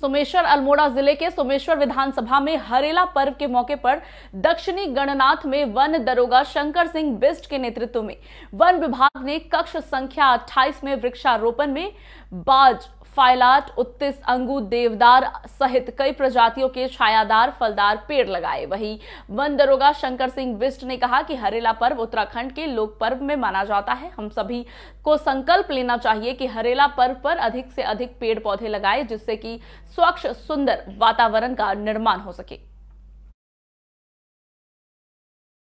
सोमेश्वर अल्मोड़ा जिले के सोमेश्वर विधानसभा में हरेला पर्व के मौके पर दक्षिणी गणनाथ में वन दरोगा शंकर सिंह बिस्ट के नेतृत्व में वन विभाग ने कक्ष संख्या 28 में वृक्षारोपण में बाज फाइलाट उत्तीस अंगू देवदार सहित कई प्रजातियों के छायादार फलदार पेड़ लगाए वहीं वन दरोगा शंकर सिंह विष्ट ने कहा कि हरेला पर्व उत्तराखंड के लोक पर्व में माना जाता है हम सभी को संकल्प लेना चाहिए कि हरेला पर्व पर अधिक से अधिक पेड़ पौधे लगाए जिससे कि स्वच्छ सुंदर वातावरण का निर्माण हो सके